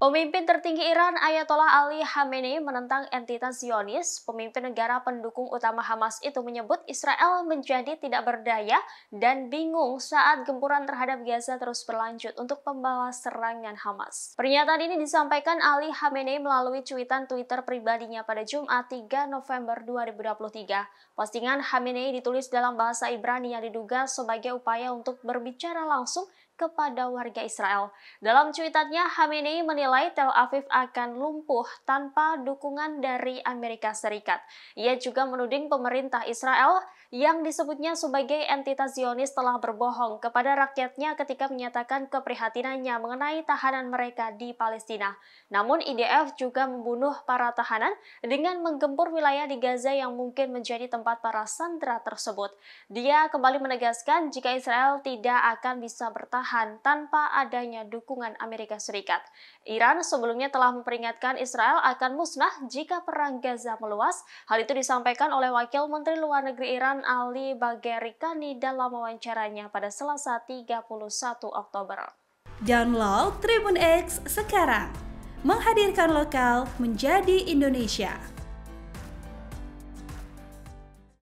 Pemimpin tertinggi Iran Ayatollah Ali Khamenei menentang entitas Zionis. Pemimpin negara pendukung utama Hamas itu menyebut Israel menjadi tidak berdaya dan bingung saat gempuran terhadap Gaza terus berlanjut untuk pembalas serangan Hamas. Pernyataan ini disampaikan Ali Khamenei melalui cuitan Twitter pribadinya pada Jumat 3 November 2023. Postingan Khamenei ditulis dalam bahasa Ibrani yang diduga sebagai upaya untuk berbicara langsung kepada warga Israel. Dalam cuitannya, Khamenei menilai Tel Aviv akan lumpuh tanpa dukungan dari Amerika Serikat. Ia juga menuding pemerintah Israel yang disebutnya sebagai entitas Zionis telah berbohong kepada rakyatnya ketika menyatakan keprihatinannya mengenai tahanan mereka di Palestina. Namun IDF juga membunuh para tahanan dengan menggempur wilayah di Gaza yang mungkin menjadi tempat para sandera tersebut. Dia kembali menegaskan jika Israel tidak akan bisa bertahan tanpa adanya dukungan Amerika Serikat. Iran sebelumnya telah memperingatkan Israel akan musnah jika perang Gaza meluas. Hal itu disampaikan oleh Wakil Menteri Luar Negeri Iran Ali Bagerikani dalam wawancaranya pada Selasa 31 Oktober. Download Tribun X sekarang, menghadirkan lokal menjadi Indonesia.